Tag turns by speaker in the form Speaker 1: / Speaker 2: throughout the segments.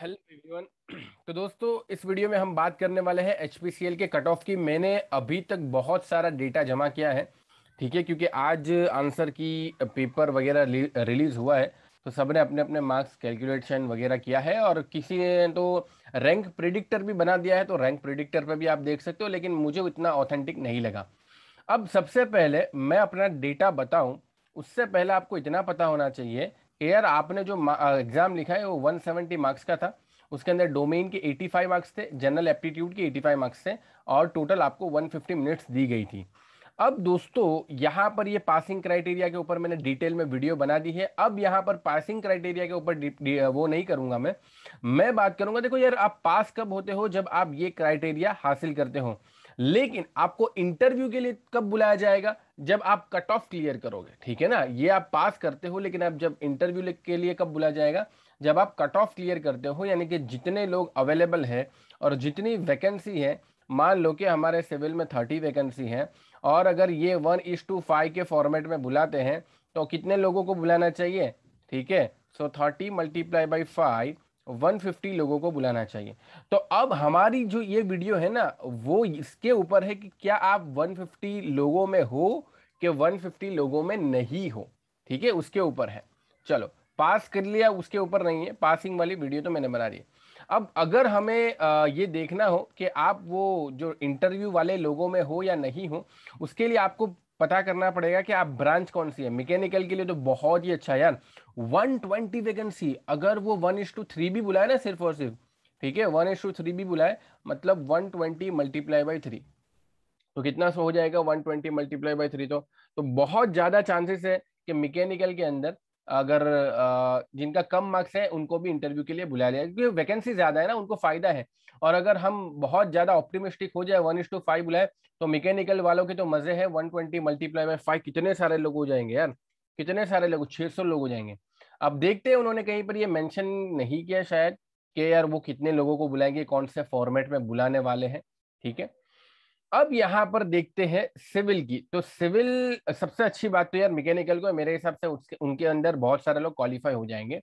Speaker 1: hello everyone तो दोस्तों इस वीडियो में हम बात करने वाले हैं एच के कट ऑफ की मैंने अभी तक बहुत सारा डेटा जमा किया है ठीक है क्योंकि आज आंसर की पेपर वगैरह रिलीज हुआ है तो सबने अपने अपने मार्क्स कैलकुलेशन वगैरह किया है और किसी ने तो रैंक प्रिडिक्टर भी बना दिया है तो रैंक प्रिडिक्टर पर भी आप देख सकते हो लेकिन मुझे इतना ऑथेंटिक नहीं लगा अब सबसे पहले मैं अपना डेटा बताऊँ उससे पहले आपको इतना पता होना चाहिए एयर आपने जो एग्जाम लिखा है वो 170 मार्क्स का था उसके अंदर डोमेन के 85 मार्क्स थे जनरल एप्टीट्यूड के 85 मार्क्स थे और टोटल आपको 150 मिनट्स दी गई थी अब दोस्तों यहाँ पर ये पासिंग क्राइटेरिया के ऊपर मैंने डिटेल में वीडियो बना दी है अब यहाँ पर पासिंग क्राइटेरिया के ऊपर वो नहीं करूँगा मैं मैं बात करूँगा देखो यार आप पास कब होते हो जब आप ये क्राइटेरिया हासिल करते हो लेकिन आपको इंटरव्यू के लिए कब बुलाया जाएगा जब आप कट ऑफ क्लियर करोगे ठीक है ना ये आप पास करते हो लेकिन आप जब इंटरव्यू के लिए कब बुलाया जाएगा जब आप कट ऑफ क्लियर करते हो यानी कि जितने लोग अवेलेबल है और जितनी वैकेंसी है मान लो कि हमारे सिविल में थर्टी वैकेंसी है और अगर ये वन इज टू फाइव के फॉर्मेट में बुलाते हैं तो कितने लोगों को बुलाना चाहिए ठीक है so thirty multiply by five 150 लोगों को बुलाना चाहिए तो अब हमारी जो ये वीडियो है ना वो इसके ऊपर है कि क्या आप 150 लोगों में हो कि 150 लोगों में नहीं हो ठीक है उसके ऊपर है चलो पास कर लिया उसके ऊपर नहीं है पासिंग वाली वीडियो तो मैंने बना है अब अगर हमें ये देखना हो कि आप वो जो इंटरव्यू वाले लोगों में हो या नहीं हो उसके लिए आपको पता करना पड़ेगा कि आप ब्रांच कौन सी है मैकेनिकल के लिए तो बहुत ही अच्छा यार 120 वैकेंसी अगर वो वन इश टू थ्री भी बुलाए ना सिर्फ और सिर्फ ठीक है वन इश टू थ्री भी बुलाए मतलब 120 ट्वेंटी मल्टीप्लाई बाई थ्री तो कितना सो हो जाएगा 120 ट्वेंटी मल्टीप्लाई बाई थ्री तो, तो बहुत ज़्यादा चांसेस है कि मैकेनिकल के अंदर अगर जिनका कम मार्क्स है उनको भी इंटरव्यू के लिए बुला लिया क्योंकि वैकेंसी ज्यादा है ना उनको फायदा है और अगर हम बहुत ज्यादा ऑप्टिमिस्टिक हो जाए वन इज टू फाइव बुलाए तो मैकेनिकल वालों के तो मजे है one twenty multiply by five कितने सारे लोग हो जाएंगे यार कितने सारे लोग छः सौ लोग हो जाएंगे अब देखते हैं उन्होंने कहीं पर ये मेंशन नहीं किया शायद कि यार वो कितने लोगों को बुलाएंगे कौन से फॉर्मेट में बुलाने वाले हैं ठीक है अब यहाँ पर देखते हैं सिविल की तो सिविल सबसे अच्छी बात तो यार मैकेनिकल को मेरे हिसाब से उसके उनके अंदर बहुत सारे लोग क्वालिफाई हो जाएंगे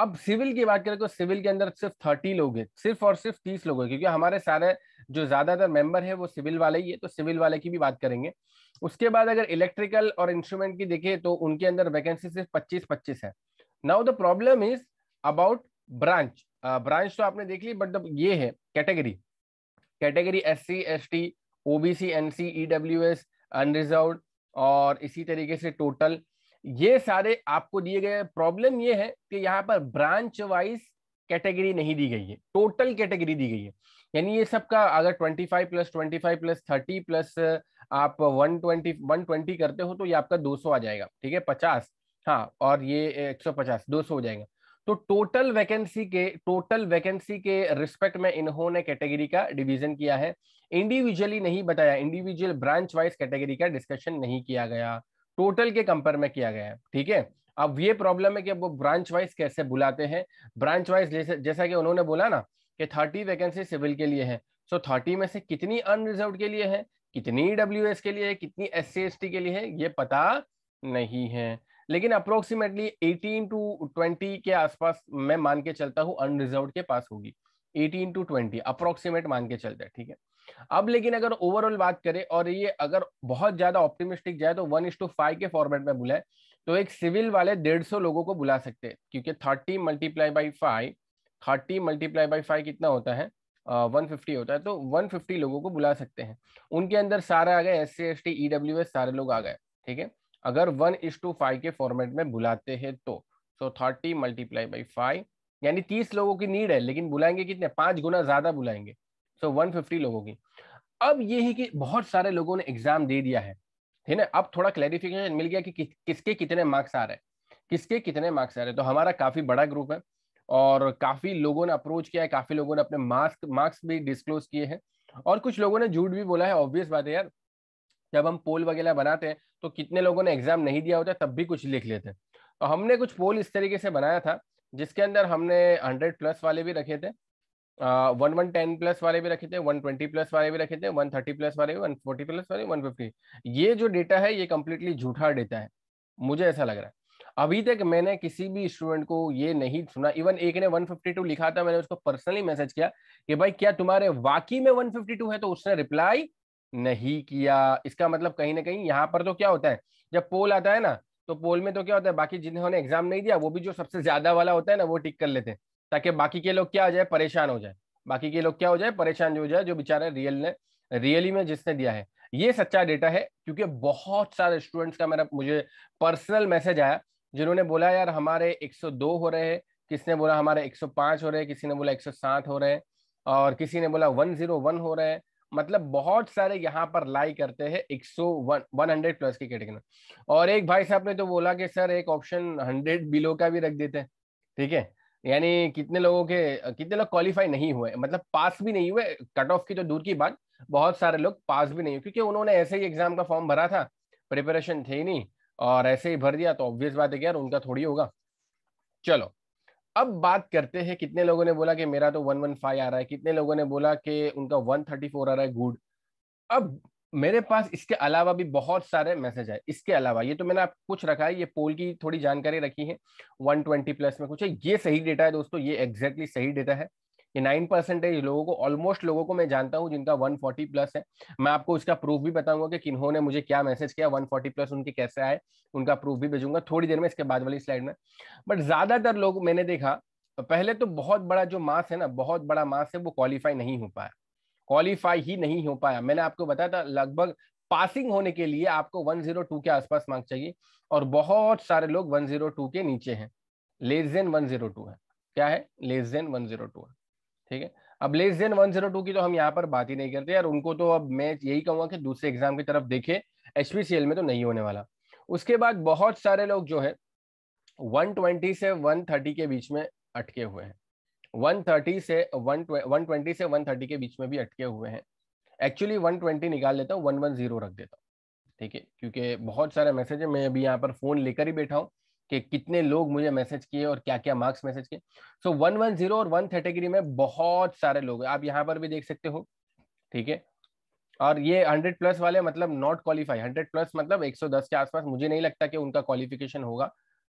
Speaker 1: अब सिविल की बात करें तो सिविल के अंदर सिर्फ थर्टी लोग हैं सिर्फ और सिर्फ तीस लोग हैं क्योंकि हमारे सारे जो ज्यादातर मेंबर है वो सिविल वाले ही है तो सिविल वाले की भी बात करेंगे उसके बाद अगर इलेक्ट्रिकल और इंस्ट्रूमेंट की देखें तो उनके अंदर वैकेंसी सिर्फ पच्चीस पच्चीस है now the problem is about branch branch तो आपने देख ली बट ये है category category S C S T OBC NC EWS unreserved और इसी तरीके से टोटल ये सारे आपको दिए गए प्रॉब्लम ये है कि यहाँ पर ब्रांच वाइज कैटेगरी नहीं दी गई है टोटल कैटेगरी दी गई है यानी ये सब का अगर 25 प्लस 25 प्लस 30 प्लस आप 120 120 करते हो तो ये आपका 200 आ जाएगा ठीक है 50 हाँ और ये 150 200 हो जाएगा तो टोटल वैकेंसी के टोटल वैकेंसी के रिस्पेक्ट में इन्होंने कैटेगरी का डिवीजन किया है इंडिविजुअली नहीं बताया इंडिविजुअल ब्रांच वाइज कैटेगरी का डिस्कशन नहीं किया गया टोटल के कंपेयर में किया गया है ठीक है अब ये प्रॉब्लम है कि अब वो ब्रांच वाइज कैसे बुलाते हैं ब्रांच वाइज जैसा कि उन्होंने बोला ना कि थर्टी वैकेंसी सिविल के लिए है सो थर्टी में से कितनी अनरिजर्व के लिए है कितनी डब्ल्यू e के लिए है कितनी एस सी के लिए है ये पता नहीं है लेकिन अप्रोक्सीमेटली 18 टू 20 के आसपास मैं मान के चलता हूँ अनरिजर्व के पास होगी 18 टू 20 अप्रोक्सीमेट मान के चलते है ठीक है अब लेकिन अगर ओवरऑल बात करें और ये अगर बहुत ज्यादा ऑप्टिमिस्टिक जाए तो वन टू फाइव के फॉर्मेट में बुलाए तो एक सिविल वाले डेढ़ सौ लोगों को बुला सकते हैं क्योंकि thirty multiply by five thirty multiply by five कितना होता है वन uh, फिफ्टी होता है तो वन फिफ्टी लोगों को बुला सकते हैं उनके अंदर सारे आ गए S C S T E W S सारे लोग आ गए ठीक है अगर वन इज टू फाइव के फॉर्मेट में बुलाते हैं तो so thirty multiply by five यानी तीस लोगों की नीड है लेकिन बुलाएंगे कितने पांच गुना ज़्यादा बुलाएंगे सो वन फिफ्टी लोगों की अब ये है कि बहुत सारे लोगों ने एग्जाम दे दिया है ठीक है अब थोड़ा क्लैरिफिकेशन मिल गया कि, कि किसके कितने मार्क्स आ रहे हैं किसके कितने मार्क्स आ रहे हैं तो हमारा काफ़ी बड़ा ग्रुप है और काफ़ी लोगों ने अप्रोच किया है काफ़ी लोगों ने अपने मार्क्स मार्क्स भी डिस्क्लोज किए हैं और कुछ लोगों ने झूठ भी बोला है ऑब्वियस बात है यार जब हम पोल वगैरह बनाते हैं तो कितने लोगों ने एग्जाम नहीं दिया होता तब भी कुछ लिख लेते हैं तो हमने कुछ पोल इस तरीके से बनाया था जिसके अंदर हमने हंड्रेड प्लस वाले भी रखे थे वन वन टेन प्लस वाले भी रखे थे वन ट्वेंटी प्लस वाले भी रखे थे वन थर्टी प्लस वाले वन फोर्टी प्लस वाले वन फिफ्टी ये जो डेटा है ये कम्प्लीटली झूठा डेटा है मुझे ऐसा लग रहा है अभी तक मैंने किसी भी स्टूडेंट को ये नहीं सुना इवन एक ने 152 लिखा था मैंने उसको पर्सनली मैसेज किया कि भाई क्या तुम्हारे वाकई में 152 है तो उसने रिप्लाई नहीं किया इसका मतलब कहीं ना कहीं यहाँ पर तो क्या होता है जब पोल आता है ना तो पोल में तो क्या होता है बाकी जिन्होंने एग्जाम नहीं दिया वो भी जो सबसे ज्यादा वाला होता है ना वो टिक कर लेते हैं ताकि बाकी के लोग क्या हो जाए परेशान हो जाए बाकी के लोग क्या हो जाए परेशान हो जाए जो बेचारा रियल ने रियली में जिसने दिया है ये सच्चा डेटा है क्योंकि बहुत सारे स्टूडेंट्स का मेरा मुझे पर्सनल मैसेज आया जिन्होंने बोला यार हमारे 102 हो रहे हैं किसने बोला हमारे 105 हो रहे हैं किसी ने बोला 107 हो रहे हैं और किसी ने बोला 101 हो रहे हैं मतलब बहुत सारे यहाँ पर लाई करते हैं एक सौ वन वन हंड्रेड प्लस की कैटेगरी में और एक भाई साहब ने तो बोला कि सर एक ऑप्शन हंड्रेड बिलो का भी रख देते ठीक है यानी कितने लोगों के कितने लोग क्वालिफाई नहीं हुए मतलब पास भी नहीं हुए कट ऑफ की तो दूर की बात बहुत सारे लोग पास भी नहीं हुए क्योंकि उन्होंने ऐसे ही एग्जाम का फॉर्म भरा था प्रिपरेशन थे नहीं और ऐसे ही भर दिया तो ऑब्वियस बात है कि यार उनका थोड़ी होगा चलो अब बात करते हैं कितने लोगों ने बोला कि मेरा तो वन वन फाइव आ रहा है कितने लोगों ने बोला कि उनका वन थर्टी फोर आ रहा है गुड अब मेरे पास इसके अलावा भी बहुत सारे मैसेज है इसके अलावा ये तो मैंने आप कुछ रखा है ये पोल की थोड़ी जानकारी रखी है 120 प्लस में कुछ है ये सही डेटा है दोस्तों ये एग्जैक्टली exactly सही डेटा है ये नाइन परसेंट है लोगों को ऑलमोस्ट लोगों को मैं जानता हूँ जिनका वन फोर्टी प्लस है मैं आपको इसका प्रूफ भी बताऊंगा कि किन्होंने मुझे क्या मैसेज किया वन फोर्टी प्लस उनके कैसे आए उनका प्रूफ भी भेजूंगा थोड़ी देर में इसके बाद वाली स्लाइड में बट ज्यादातर लोग मैंने देखा पहले तो बहुत बड़ा जो मास है ना बहुत बड़ा मास है वो क्वालिफाई नहीं हो पाया क्वालिफाई ही नहीं हो पाया मैंने आपको बताया था लगभग पासिंग होने के लिए आपको 102 के आसपास मार्क्स चाहिए और बहुत सारे लोग 102 के नीचे हैं लेस देन 102 है क्या है लेस देन 102 है ठीक है अब less than one zero two की तो हम यहाँ पर बात ही नहीं करते यार उनको तो अब मैं यही कहूंगा कि दूसरे एग्जाम की तरफ देखे एच में तो नहीं होने वाला उसके बाद बहुत सारे लोग जो है 120 से 130 के बीच में अटके हुए हैं 130 से 120 से 130 के बीच में भी अटके हुए हैं एक्चुअली 120 निकाल लेता हूँ 110 रख देता हूँ ठीक है क्योंकि बहुत सारे मैसेज है मैं अभी यहाँ पर फोन लेकर ही बैठा हूँ कि कितने लोग मुझे मैसेज किए और क्या क्या मार्क्स मैसेज किए सो वन वन जीरो और वन कैटेगरी में बहुत सारे लोग हैं आप यहाँ पर भी देख सकते हो ठीक है और ये हंड्रेड प्लस वाले मतलब नॉट क्वालिफाई हंड्रेड प्लस मतलब एक सौ दस के आसपास मुझे नहीं लगता कि उनका क्वालिफिकेशन होगा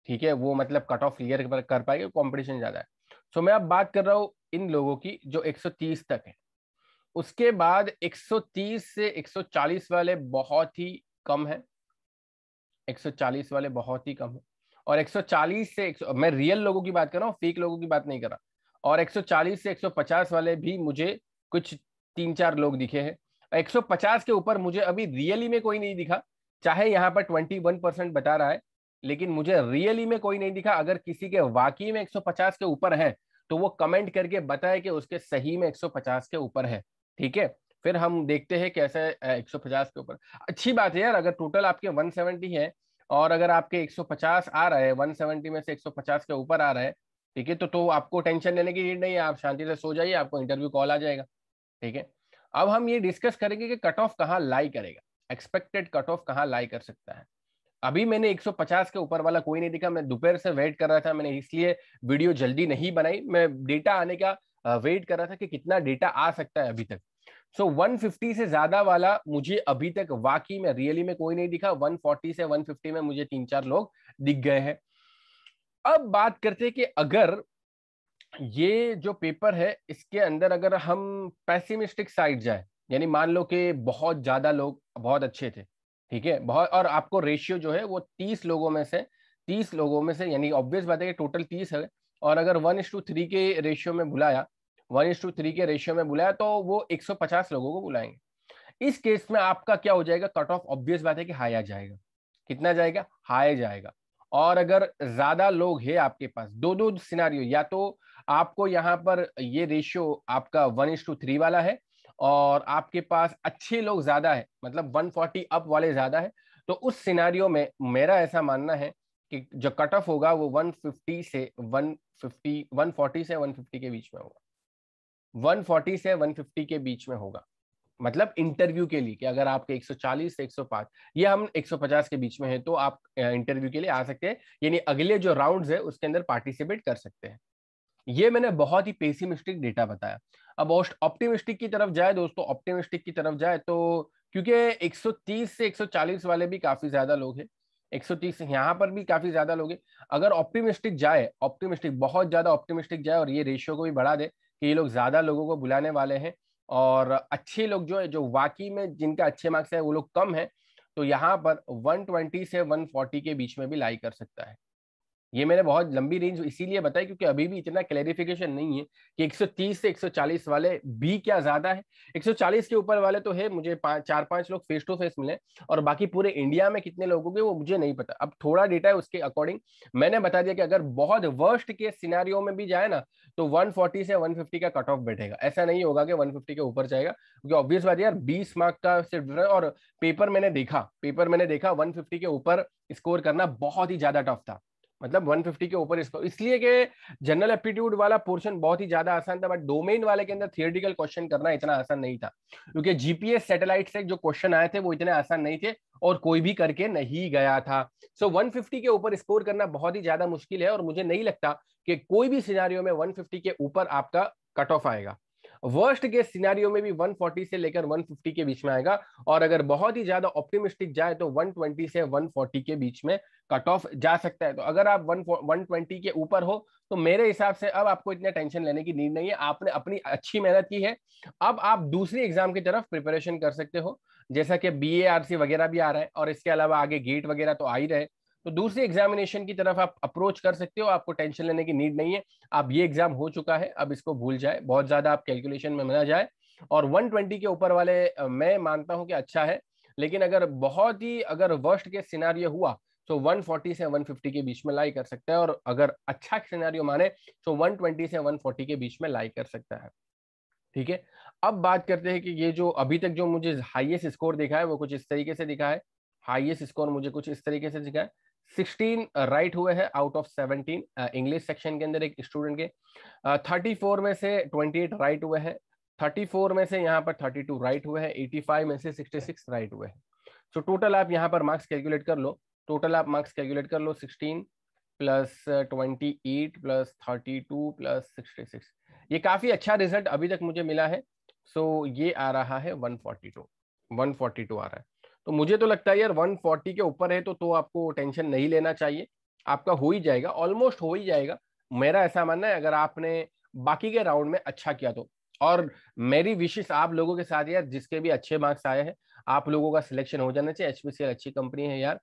Speaker 1: ठीक है वो मतलब कट ऑफ क्लियर कर पाएगा कॉम्पिटिशन ज़्यादा है सो so, मैं अब बात कर रहा हूँ इन लोगों की जो एक तक है उसके बाद 130 से 140 वाले बहुत ही कम है 140 वाले बहुत ही कम है और 140 से 100 मैं रियल लोगों की बात कर रहा हूँ फेक लोगों की बात नहीं कर रहा और 140 से 150 वाले भी मुझे कुछ तीन चार लोग दिखे हैं 150 के ऊपर मुझे अभी रियली में कोई नहीं दिखा चाहे यहाँ पर 21 परसेंट बता रहा है लेकिन मुझे रियली में कोई नहीं दिखा अगर किसी के वाकई में 150 के ऊपर है तो वो कमेंट करके बताए कि उसके सही में 150 के ऊपर है ठीक है फिर हम देखते हैं कैसे 150 के ऊपर अच्छी बात है यार अगर टोटल आपके 170 है और अगर आपके 150 आ रहा है 170 में से 150 के ऊपर आ रहा है ठीक है तो तो आपको टेंशन लेने की नीड नहीं है आप शांति से सो जाइए आपको इंटरव्यू कॉल आ जाएगा ठीक है अब हम ये डिस्कस करेंगे कि कट ऑफ कहाँ लाई करेगा एक्सपेक्टेड कट ऑफ कहाँ लाई कर सकता है अभी मैंने 150 के ऊपर वाला कोई नहीं दिखा मैं दोपहर से वेट कर रहा था मैंने इसलिए वीडियो जल्दी नहीं बनाई मैं डेटा आने का वेट कर रहा था कि कितना डेटा आ सकता है अभी तक सो so, 150 से ज्यादा वाला मुझे अभी तक वाकई में रियली में कोई नहीं दिखा 140 से 150 में मुझे तीन चार लोग दिख गए हैं अब बात करते कि अगर ये जो पेपर है इसके अंदर अगर हम पैसिमिस्टिक साइड जाए यानी मान लो कि बहुत ज्यादा लोग बहुत अच्छे थे ठीक है बहुत और आपको रेशियो जो है वो तीस लोगों में से तीस लोगों में से यानी ऑब्वियस बात है कि टोटल तीस है और अगर वन इस टू थ्री के रेशियो में बुलाया वन इंस टू थ्री के रेशियो में बुलाया तो वो 150 लोगों को बुलाएंगे इस केस में आपका क्या हो जाएगा कट ऑफ ऑब्वियस बात है कि हाई आ जाएगा कितना जाएगा हाई जाएगा और अगर ज्यादा लोग है आपके पास दो दो सिनारियो या तो आपको यहाँ पर ये रेशियो आपका वन इंस टू थ्री वाला है और आपके पास अच्छे लोग ज्यादा है मतलब 140 अप वाले ज्यादा है तो उस सिनारियो में मेरा ऐसा मानना है कि जो कट ऑफ होगा वो 150 से 150 140 से 150 के बीच में होगा 140 से 150 के बीच में होगा मतलब इंटरव्यू के लिए कि अगर आपके 140 से 105 ये हम 150 के बीच में है तो आप इंटरव्यू के लिए आ सकते हैं यानी अगले जो राउंड्स है उसके अंदर पार्टिसिपेट कर सकते हैं ये मैंने बहुत ही पेसिमिस्टिक डेटा बताया अब ऑप्टिमिस्टिक की तरफ जाए दोस्तों ऑप्टिमिस्टिक की तरफ जाए तो क्योंकि 130 से 140 वाले भी काफी ज्यादा लोग हैं 130 सौ यहाँ पर भी काफी ज्यादा लोग हैं अगर ऑप्टिमिस्टिक जाए ऑप्टिमिस्टिक बहुत ज्यादा ऑप्टिमिस्टिक जाए और ये रेशियो को भी बढ़ा दे कि ये लोग ज़्यादा लोगों को बुलाने वाले हैं और अच्छे लोग जो है जो वाकई में जिनके अच्छे मार्क्स है वो लोग कम है तो यहाँ पर 120 से 140 के बीच में भी लाई कर सकता है ये मैंने बहुत लंबी रेंज इसीलिए बताई क्योंकि अभी भी इतना क्लैरिफिकेशन नहीं है कि 130 से 140 वाले भी क्या ज्यादा है 140 के ऊपर वाले तो है मुझे पा, चार पांच लोग फेस टू फेस मिले और बाकी पूरे इंडिया में कितने लोगों के वो मुझे नहीं पता अब थोड़ा डेटा है उसके अकॉर्डिंग मैंने बता दिया कि अगर बहुत वर्स्ट के सीनारियों में भी जाए ना तो वन से वन का कट ऑफ बैठेगा ऐसा नहीं होगा कि वन के ऊपर जाएगा क्योंकि ऑब्वियस बात यार बीस मार्क का सिर्फ और पेपर मैंने देखा पेपर मैंने देखा वन के ऊपर स्कोर करना बहुत ही ज्यादा टफ था मतलब 150 के ऊपर इसको इसलिए कि जनरल एप्टीट्यूड वाला पोर्शन बहुत ही ज्यादा आसान था बट डोमेन वाले के अंदर थियोरिटिकल क्वेश्चन करना इतना आसान नहीं था क्योंकि जीपीएस सैटेलाइट से जो क्वेश्चन आए थे वो इतने आसान नहीं थे और कोई भी करके नहीं गया था सो so, 150 के ऊपर स्कोर करना बहुत ही ज्यादा मुश्किल है और मुझे नहीं लगता कि कोई भी सिनारियों में वन के ऊपर आपका कट ऑफ आएगा वर्स्ट के सिनारियो में भी 140 से लेकर 150 के बीच में आएगा और अगर बहुत ही ज्यादा ऑप्टिमिस्टिक जाए तो 120 से 140 के बीच में कट ऑफ जा सकता है तो अगर आप 120 के ऊपर हो तो मेरे हिसाब से अब आपको इतना टेंशन लेने की नीड नहीं है आपने अपनी अच्छी मेहनत की है अब आप दूसरी एग्जाम की तरफ प्रिपरेशन कर सकते हो जैसा कि बी वगैरह भी आ रहा है और इसके अलावा आगे गेट वगैरह तो आ ही रहे तो दूसरी एग्जामिनेशन की तरफ आप अप्रोच कर सकते हो आपको टेंशन लेने की नीड नहीं है आप ये एग्जाम हो चुका है अब इसको भूल जाए बहुत ज्यादा आप कैलकुलेशन में मना जाए और 120 के ऊपर वाले मैं मानता हूं कि अच्छा है लेकिन अगर बहुत ही अगर वर्स्ट के सिनारियो हुआ तो 140 से 150 के बीच में लाई कर सकता है और अगर अच्छा सिनारियो माने तो 120 से 140 के बीच में लाई कर सकता है ठीक है अब बात करते हैं कि ये जो अभी तक जो मुझे हाइएस्ट स्कोर दिखा है वो कुछ इस तरीके से दिखा है हाईएस्ट स्कोर मुझे कुछ इस तरीके से दिखा है सिक्सटीन राइट हुए हैं out of seventeen English section के अंदर एक स्टूडेंट के थर्टी uh, फोर में से ट्वेंटी एट राइट हुए हैं थर्टी फोर में से यहाँ पर थर्टी टू राइट हुए हैं एटी फाइव में से सिक्सटी सिक्स राइट हुए हैं सो टोटल आप यहाँ पर मार्क्स कैलकुलेट कर लो टोटल आप मार्क्स कैलकुलेट कर लो sixteen plus twenty eight plus thirty two plus sixty six ये काफ़ी अच्छा रिजल्ट अभी तक मुझे मिला है सो so, ये आ रहा है one forty two one forty two आ रहा है तो मुझे तो लगता है यार 140 के ऊपर है तो तो आपको टेंशन नहीं लेना चाहिए आपका हो ही जाएगा ऑलमोस्ट हो ही जाएगा मेरा ऐसा मानना है अगर आपने बाकी के राउंड में अच्छा किया तो और मेरी विशेष आप लोगों के साथ यार जिसके भी अच्छे मार्क्स आए हैं आप लोगों का सिलेक्शन हो जाना चाहिए एच अच्छी कंपनी है यार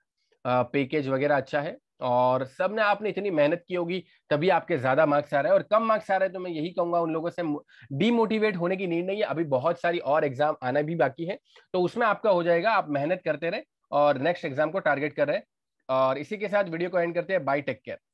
Speaker 1: पैकेज वगैरह अच्छा है और सब ने आपने इतनी मेहनत की होगी तभी आपके ज्यादा मार्क्स आ रहे हैं और कम मार्क्स आ रहे हैं तो मैं यही कहूंगा उन लोगों से डीमोटिवेट होने की नीड नहीं है अभी बहुत सारी और एग्जाम आना भी बाकी है तो उसमें आपका हो जाएगा आप मेहनत करते रहे और नेक्स्ट एग्जाम को टारगेट कर रहे और इसी के साथ वीडियो को एंड करते हैं बाई टेक केयर